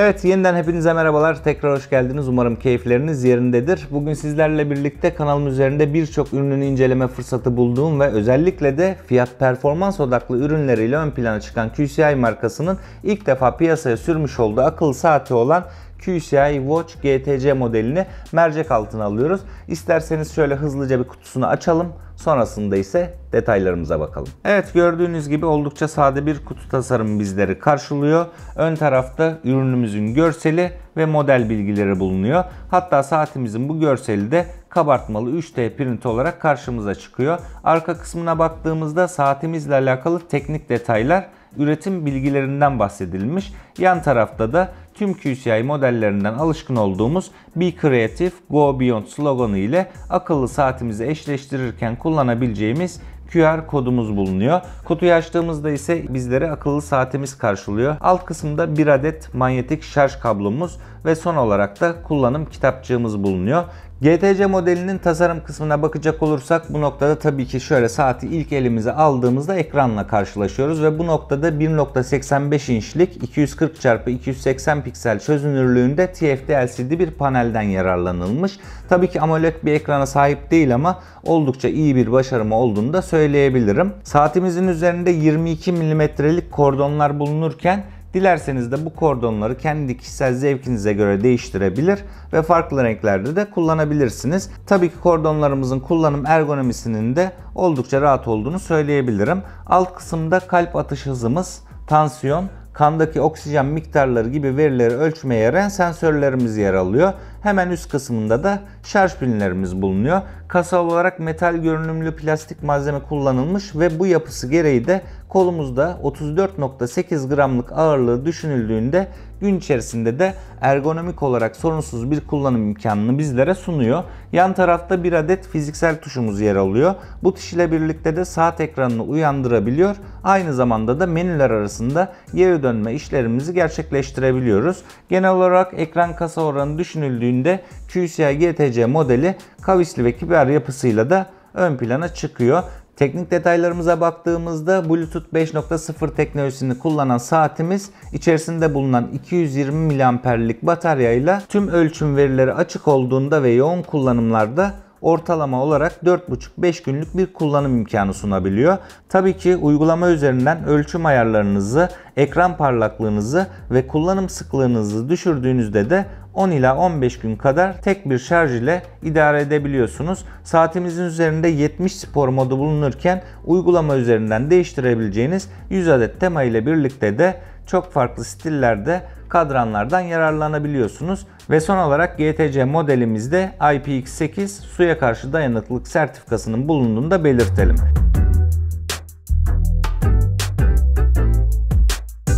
Evet yeniden hepinize merhabalar. Tekrar hoş geldiniz. Umarım keyifleriniz yerindedir. Bugün sizlerle birlikte kanalım üzerinde birçok ürünün inceleme fırsatı bulduğum ve özellikle de fiyat performans odaklı ürünleriyle ön plana çıkan QCI markasının ilk defa piyasaya sürmüş olduğu akıl saati olan QCI Watch GTC modelini mercek altına alıyoruz. İsterseniz şöyle hızlıca bir kutusunu açalım. Sonrasında ise detaylarımıza bakalım. Evet gördüğünüz gibi oldukça sade bir kutu tasarımı bizleri karşılıyor. Ön tarafta ürünümüzün görseli ve model bilgileri bulunuyor. Hatta saatimizin bu görseli de kabartmalı 3D print olarak karşımıza çıkıyor. Arka kısmına baktığımızda saatimizle alakalı teknik detaylar üretim bilgilerinden bahsedilmiş. Yan tarafta da tüm QCI modellerinden alışkın olduğumuz Be Creative, Go Beyond sloganı ile akıllı saatimizi eşleştirirken kullanabileceğimiz QR kodumuz bulunuyor. Kutuyu açtığımızda ise bizlere akıllı saatimiz karşılıyor. Alt kısımda bir adet manyetik şarj kablomuz ve son olarak da kullanım kitapçığımız bulunuyor. GTC modelinin tasarım kısmına bakacak olursak bu noktada tabii ki şöyle saati ilk elimize aldığımızda ekranla karşılaşıyoruz ve bu noktada 1.85 inçlik 240 x 280 piksel çözünürlüğünde TFT LCD bir panelden yararlanılmış. Tabii ki AMOLED bir ekrana sahip değil ama oldukça iyi bir başarıma olduğunu da söyleyebilirim. Saatimizin üzerinde 22 mm'lik kordonlar bulunurken Dilerseniz de bu kordonları kendi kişisel zevkinize göre değiştirebilir ve farklı renklerde de kullanabilirsiniz. Tabii ki kordonlarımızın kullanım ergonomisinin de oldukça rahat olduğunu söyleyebilirim. Alt kısımda kalp atış hızımız, tansiyon kandaki oksijen miktarları gibi verileri ölçmeye yarayan sensörlerimiz yer alıyor. Hemen üst kısmında da şarj pinlerimiz bulunuyor. Kasa olarak metal görünümlü plastik malzeme kullanılmış ve bu yapısı gereği de kolumuzda 34.8 gramlık ağırlığı düşünüldüğünde gün içerisinde de ergonomik olarak sorunsuz bir kullanım imkanını bizlere sunuyor. Yan tarafta bir adet fiziksel tuşumuz yer alıyor. Bu tuş ile birlikte de saat ekranını uyandırabiliyor. Aynı zamanda da menüler arasında geri dönme işlerimizi gerçekleştirebiliyoruz. Genel olarak ekran kasa oranı düşünüldüğünde QCI GTC modeli kavisli ve kibar yapısıyla da ön plana çıkıyor. Teknik detaylarımıza baktığımızda Bluetooth 5.0 teknolojisini kullanan saatimiz içerisinde bulunan 220 mAh'lik bataryayla tüm ölçüm verileri açık olduğunda ve yoğun kullanımlarda ortalama olarak 4,5-5 günlük bir kullanım imkanı sunabiliyor. Tabii ki uygulama üzerinden ölçüm ayarlarınızı, ekran parlaklığınızı ve kullanım sıklığınızı düşürdüğünüzde de 10 ila 15 gün kadar tek bir şarj ile idare edebiliyorsunuz. Saatimizin üzerinde 70 spor modu bulunurken uygulama üzerinden değiştirebileceğiniz 100 adet tema ile birlikte de çok farklı stillerde kadranlardan yararlanabiliyorsunuz. Ve son olarak GTC modelimizde IPX8 suya karşı dayanıklılık sertifikasının bulunduğunu da belirtelim.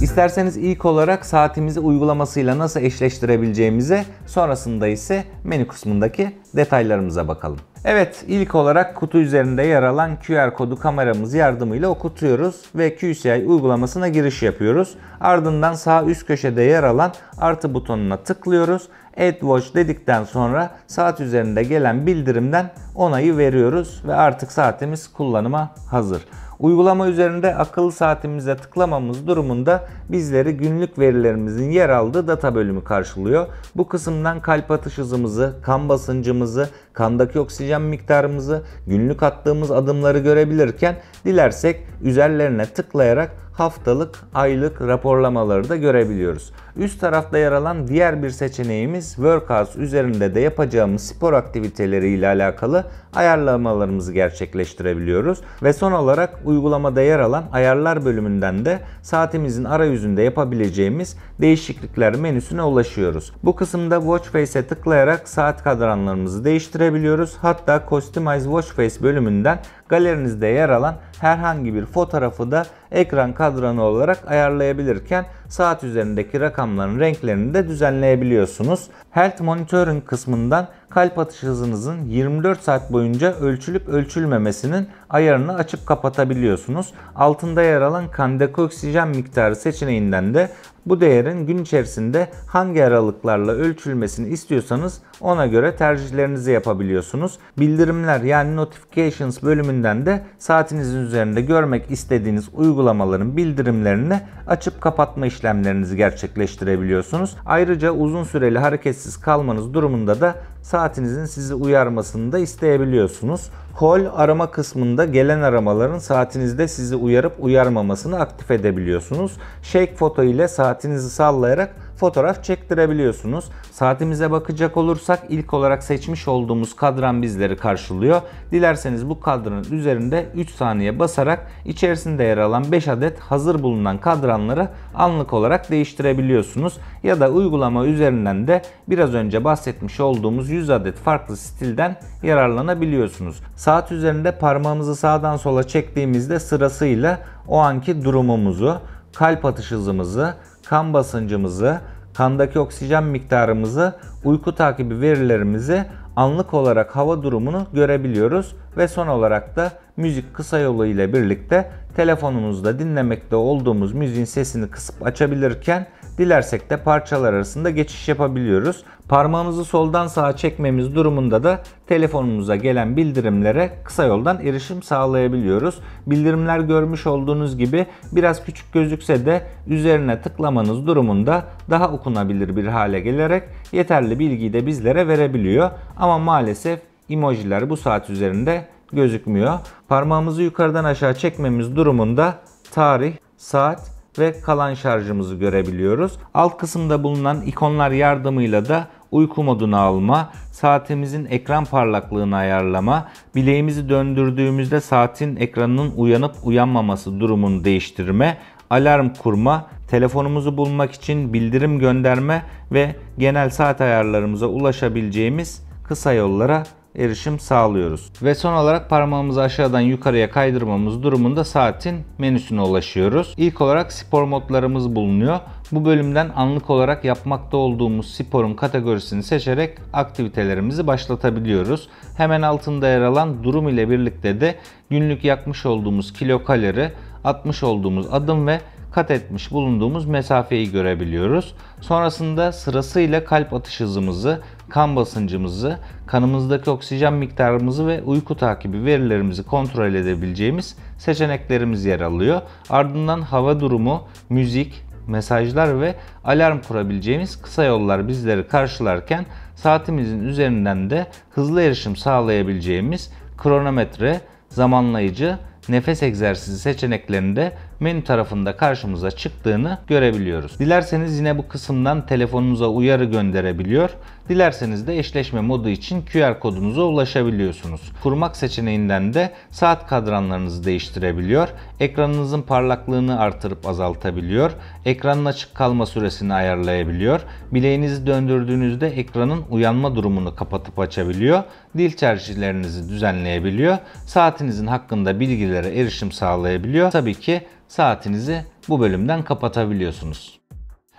İsterseniz ilk olarak saatimizi uygulamasıyla nasıl eşleştirebileceğimize sonrasında ise menü kısmındaki detaylarımıza bakalım. Evet ilk olarak kutu üzerinde yer alan QR kodu kameramız yardımıyla okutuyoruz ve QCI uygulamasına giriş yapıyoruz. Ardından sağ üst köşede yer alan artı butonuna tıklıyoruz. Add Watch dedikten sonra saat üzerinde gelen bildirimden onayı veriyoruz ve artık saatimiz kullanıma hazır. Uygulama üzerinde akıllı saatimize tıklamamız durumunda bizleri günlük verilerimizin yer aldığı data bölümü karşılıyor. Bu kısımdan kalp atış hızımızı, kan basıncımızı, kandaki oksijen miktarımızı, günlük attığımız adımları görebilirken dilersek üzerlerine tıklayarak haftalık, aylık raporlamaları da görebiliyoruz. Üst tarafta yer alan diğer bir seçeneğimiz Workouts üzerinde de yapacağımız spor aktiviteleri ile alakalı ayarlamalarımızı gerçekleştirebiliyoruz. Ve son olarak uygulamada yer alan ayarlar bölümünden de saatimizin arayüzünde yapabileceğimiz değişiklikler menüsüne ulaşıyoruz. Bu kısımda Watch Face'e tıklayarak saat kadranlarımızı değiştirebiliyoruz görebiliyoruz. Hatta Customize Watch Face bölümünden galerinizde yer alan herhangi bir fotoğrafı da ekran kadranı olarak ayarlayabilirken saat üzerindeki rakamların renklerini de düzenleyebiliyorsunuz. Health Monitoring kısmından kalp atış hızınızın 24 saat boyunca ölçülüp ölçülmemesinin ayarını açıp kapatabiliyorsunuz. Altında yer alan kandaki oksijen miktarı seçeneğinden de bu değerin gün içerisinde hangi aralıklarla ölçülmesini istiyorsanız ona göre tercihlerinizi yapabiliyorsunuz. Bildirimler yani notifications bölümünden de saatinizin üzerinde görmek istediğiniz uygulamaların bildirimlerini açıp kapatma işlemlerinizi gerçekleştirebiliyorsunuz. Ayrıca uzun süreli hareketsiz kalmanız durumunda da saatinizin sizi uyarmasını da isteyebiliyorsunuz. Call arama kısmında gelen aramaların saatinizde sizi uyarıp uyarmamasını aktif edebiliyorsunuz. Shake foto ile saatinizi sallayarak fotoğraf çektirebiliyorsunuz. Saatimize bakacak olursak ilk olarak seçmiş olduğumuz kadran bizleri karşılıyor. Dilerseniz bu kadranın üzerinde 3 saniye basarak içerisinde yer alan 5 adet hazır bulunan kadranları anlık olarak değiştirebiliyorsunuz. Ya da uygulama üzerinden de biraz önce bahsetmiş olduğumuz 100 adet farklı stilden yararlanabiliyorsunuz. Saat üzerinde parmağımızı sağdan sola çektiğimizde sırasıyla o anki durumumuzu, kalp atış hızımızı, kan basıncımızı, kandaki oksijen miktarımızı, uyku takibi verilerimizi anlık olarak hava durumunu görebiliyoruz ve son olarak da müzik kısa yolu ile birlikte telefonumuzda dinlemekte olduğumuz müziğin sesini kısıp açabilirken Dilersek de parçalar arasında geçiş yapabiliyoruz. Parmağımızı soldan sağa çekmemiz durumunda da telefonumuza gelen bildirimlere kısa yoldan erişim sağlayabiliyoruz. Bildirimler görmüş olduğunuz gibi biraz küçük gözükse de üzerine tıklamanız durumunda daha okunabilir bir hale gelerek yeterli bilgiyi de bizlere verebiliyor. Ama maalesef emojiler bu saat üzerinde gözükmüyor. Parmağımızı yukarıdan aşağı çekmemiz durumunda tarih, saat ve kalan şarjımızı görebiliyoruz. Alt kısımda bulunan ikonlar yardımıyla da uyku moduna alma, saatimizin ekran parlaklığını ayarlama, bileğimizi döndürdüğümüzde saatin ekranının uyanıp uyanmaması durumunu değiştirme, alarm kurma, telefonumuzu bulmak için bildirim gönderme ve genel saat ayarlarımıza ulaşabileceğimiz kısa yollara erişim sağlıyoruz. Ve son olarak parmağımızı aşağıdan yukarıya kaydırmamız durumunda saatin menüsüne ulaşıyoruz. İlk olarak spor modlarımız bulunuyor. Bu bölümden anlık olarak yapmakta olduğumuz sporun kategorisini seçerek aktivitelerimizi başlatabiliyoruz. Hemen altında yer alan durum ile birlikte de günlük yakmış olduğumuz kilo kalori, atmış olduğumuz adım ve kat etmiş bulunduğumuz mesafeyi görebiliyoruz. Sonrasında sırasıyla kalp atış hızımızı, kan basıncımızı, kanımızdaki oksijen miktarımızı ve uyku takibi verilerimizi kontrol edebileceğimiz seçeneklerimiz yer alıyor. Ardından hava durumu, müzik, mesajlar ve alarm kurabileceğimiz kısa yollar bizleri karşılarken saatimizin üzerinden de hızlı erişim sağlayabileceğimiz kronometre, zamanlayıcı, nefes egzersizi seçeneklerini de menü tarafında karşımıza çıktığını görebiliyoruz. Dilerseniz yine bu kısımdan telefonunuza uyarı gönderebiliyor Dilerseniz de eşleşme modu için QR kodunuza ulaşabiliyorsunuz. Kurmak seçeneğinden de saat kadranlarınızı değiştirebiliyor, ekranınızın parlaklığını artırıp azaltabiliyor, ekranın açık kalma süresini ayarlayabiliyor, bileğinizi döndürdüğünüzde ekranın uyanma durumunu kapatıp açabiliyor, dil tercihlerinizi düzenleyebiliyor, saatinizin hakkında bilgilere erişim sağlayabiliyor. Tabii ki saatinizi bu bölümden kapatabiliyorsunuz.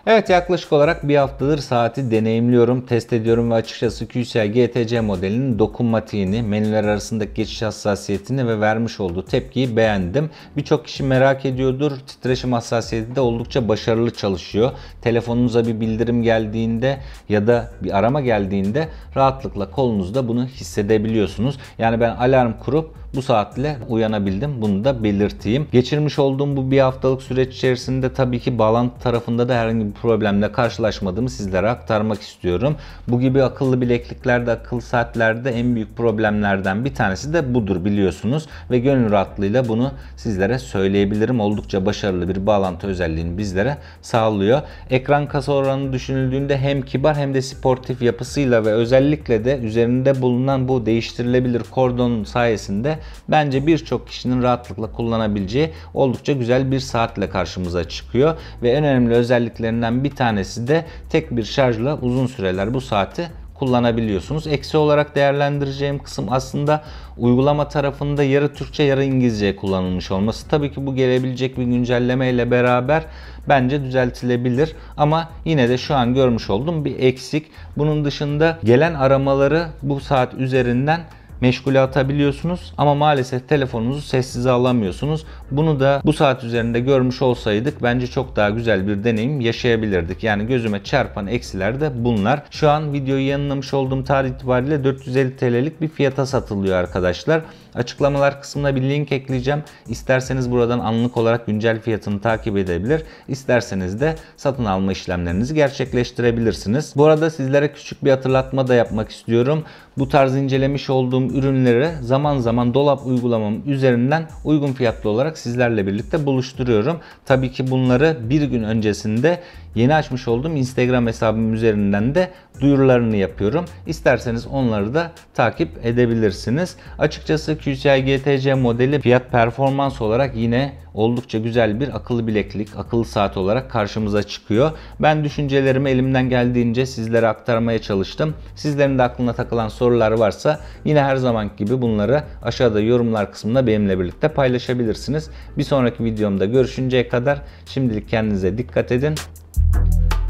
Evet yaklaşık olarak bir haftadır saati deneyimliyorum, test ediyorum ve açıkçası QCell GTC modelinin dokunmatiğini, menüler arasındaki geçiş hassasiyetini ve vermiş olduğu tepkiyi beğendim. Birçok kişi merak ediyordur. Titreşim hassasiyeti de oldukça başarılı çalışıyor. Telefonunuza bir bildirim geldiğinde ya da bir arama geldiğinde rahatlıkla kolunuzda bunu hissedebiliyorsunuz. Yani ben alarm kurup bu saatle uyanabildim. Bunu da belirteyim. Geçirmiş olduğum bu bir haftalık süreç içerisinde tabii ki bağlantı tarafında da herhangi bir problemle karşılaşmadığımı sizlere aktarmak istiyorum. Bu gibi akıllı bilekliklerde, akıllı saatlerde en büyük problemlerden bir tanesi de budur biliyorsunuz. Ve gönül rahatlığıyla bunu sizlere söyleyebilirim. Oldukça başarılı bir bağlantı özelliğini bizlere sağlıyor. Ekran kasa oranı düşünüldüğünde hem kibar hem de sportif yapısıyla ve özellikle de üzerinde bulunan bu değiştirilebilir kordonun sayesinde bence birçok kişinin rahatlıkla kullanabileceği oldukça güzel bir saatle karşımıza çıkıyor. Ve en önemli özelliklerinden bir tanesi de tek bir şarjla uzun süreler bu saati kullanabiliyorsunuz. Eksi olarak değerlendireceğim kısım aslında uygulama tarafında yarı Türkçe yarı İngilizce kullanılmış olması. Tabii ki bu gelebilecek bir güncelleme ile beraber bence düzeltilebilir ama yine de şu an görmüş olduğum bir eksik. Bunun dışında gelen aramaları bu saat üzerinden meşgule atabiliyorsunuz ama maalesef telefonunuzu sessize alamıyorsunuz. Bunu da bu saat üzerinde görmüş olsaydık bence çok daha güzel bir deneyim yaşayabilirdik. Yani gözüme çarpan eksiler de bunlar. Şu an videoyu yanılamış olduğum tarih itibariyle 450 TL'lik bir fiyata satılıyor arkadaşlar. Açıklamalar kısmına bir link ekleyeceğim. İsterseniz buradan anlık olarak güncel fiyatını takip edebilir. İsterseniz de satın alma işlemlerinizi gerçekleştirebilirsiniz. Bu arada sizlere küçük bir hatırlatma da yapmak istiyorum. Bu tarz incelemiş olduğum ürünleri zaman zaman dolap uygulamam üzerinden uygun fiyatlı olarak sizlerle birlikte buluşturuyorum. Tabii ki bunları bir gün öncesinde yeni açmış olduğum Instagram hesabım üzerinden de duyurularını yapıyorum. İsterseniz onları da takip edebilirsiniz. Açıkçası QCI GTC modeli fiyat performans olarak yine oldukça güzel bir akıllı bileklik, akıllı saat olarak karşımıza çıkıyor. Ben düşüncelerimi elimden geldiğince sizlere aktarmaya çalıştım. Sizlerin de aklına takılan sorular varsa yine her zamanki gibi bunları aşağıda yorumlar kısmında benimle birlikte paylaşabilirsiniz. Bir sonraki videomda görüşünceye kadar şimdilik kendinize dikkat edin.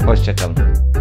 Hoşçakalın.